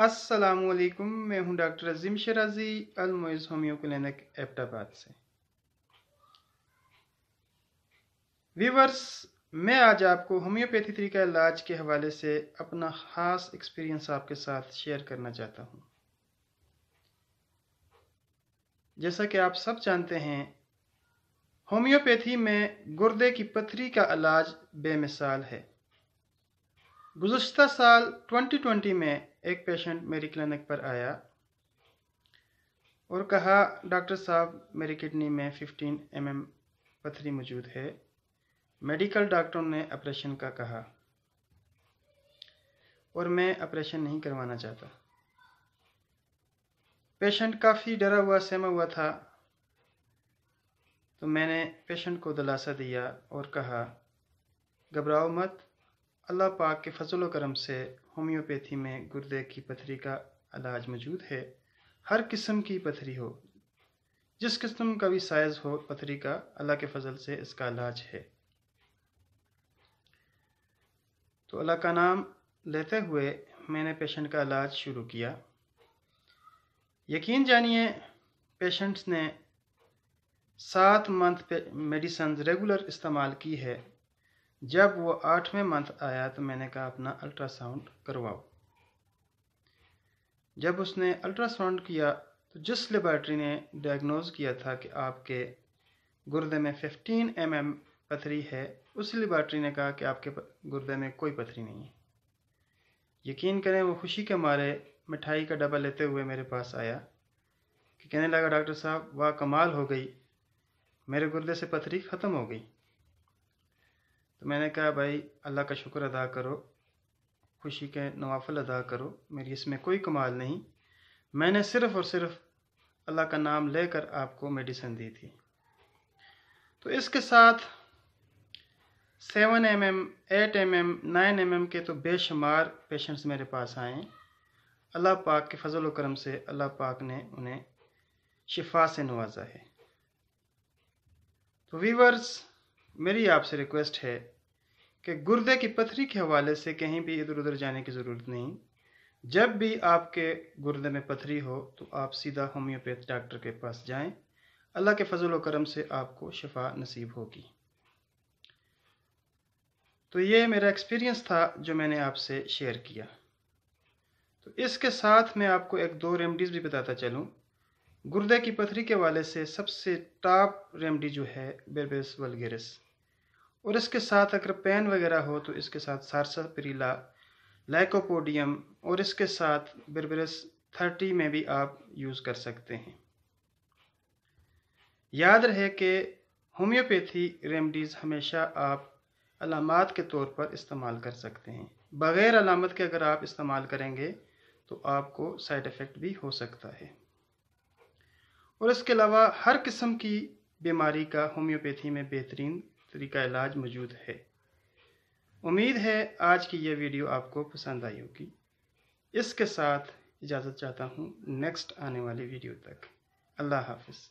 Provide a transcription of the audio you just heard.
वालेकुम मैं हूं डॉक्टर अजीम शराजी अलमोज़ होम्यो क्लिनिक एबटाबाद से वीवर्स मैं आज आपको होम्योपैथी तरीका इलाज के हवाले से अपना ख़ास एक्सपीरियंस आपके साथ शेयर करना चाहता हूं। जैसा कि आप सब जानते हैं होम्योपैथी में गुर्दे की पथरी का इलाज बेमिसाल है गुज्तर साल 2020 में एक पेशेंट मेरी क्लिनिक पर आया और कहा डॉक्टर साहब मेरी किडनी में 15 एम mm पथरी मौजूद है मेडिकल डॉक्टर ने ऑपरेशन का कहा और मैं ऑपरेशन नहीं करवाना चाहता पेशेंट काफ़ी डरा हुआ सहमा हुआ था तो मैंने पेशेंट को दिलासा दिया और कहा घबराओ मत अल्लाह पाक के फजल करम से होम्योपैथी में गुर्दे की पथरी का इलाज मौजूद है हर किस्म की पथरी हो जिस किस्म का भी साइज हो पथरी का अल्लाह के फजल से इसका इलाज है तो अल्लाह का नाम लेते हुए मैंने पेशेंट का इलाज शुरू किया यकीन जानिए पेशेंट्स ने सात मंथ मेडिसन्स रेगुलर इस्तेमाल की है जब वो आठवें मंथ आया तो मैंने कहा अपना अल्ट्रासाउंड करवाओ जब उसने अल्ट्रासाउंड किया तो जिस लेबॉर्ट्री ने डायग्नोज किया था कि आपके गुर्दे में 15 एम mm पथरी है उस लेबॉर्ट्री ने कहा कि आपके गुर्दे में कोई पथरी नहीं है यकीन करें वो खुशी के मारे मिठाई का डब्बा लेते हुए मेरे पास आया कि कहने लगा डॉक्टर साहब वाह कमाल हो गई मेरे गुर्दे से पथरी ख़त्म हो गई तो मैंने कहा भाई अल्लाह का शुक्र अदा करो खुशी के नवाफल अदा करो मेरी इसमें कोई कमाल नहीं मैंने सिर्फ़ और सिर्फ अल्लाह का नाम लेकर आपको मेडिसिन दी थी तो इसके साथ seven M M eight M M nine M M के तो बेशुमार पेशेंट्स मेरे पास आए अल्लाह पाक के फजल करम से अल्लाह पाक ने उन्हें शिफा से नवाजा है तो वीवर्स मेरी आपसे रिक्वेस्ट है कि गुर्दे की पथरी के हवाले से कहीं भी इधर उधर जाने की ज़रूरत नहीं जब भी आपके गुर्दे में पथरी हो तो आप सीधा होम्योपैथ डॉक्टर के पास जाएं अल्लाह के फजल करम से आपको शफा नसीब होगी तो ये मेरा एक्सपीरियंस था जो मैंने आपसे शेयर किया तो इसके साथ मैं आपको एक दो रेमडीज़ भी बताता चलूँ गुर्दे की पथरी के वाले से सबसे टॉप रेमडी जो है बेबेस वलगेरस और इसके साथ अगर पेन वगैरह हो तो इसके साथ सारसा पीला लैकोपोडियम और इसके साथ बिरबरस थर्टी में भी आप यूज़ कर सकते हैं याद रहे कि होम्योपैथी रेमडीज़ हमेशा आप अलामत के तौर पर इस्तेमाल कर सकते हैं बग़ैर अलामत के अगर आप इस्तेमाल करेंगे तो आपको साइड इफ़ेक्ट भी हो सकता है और इसके अलावा हर किस्म की बीमारी का होम्योपैथी में बेहतरीन तरीका इलाज मौजूद है उम्मीद है आज की यह वीडियो आपको पसंद आई होगी इसके साथ इजाज़त चाहता हूँ नेक्स्ट आने वाली वीडियो तक अल्लाह हाफिज़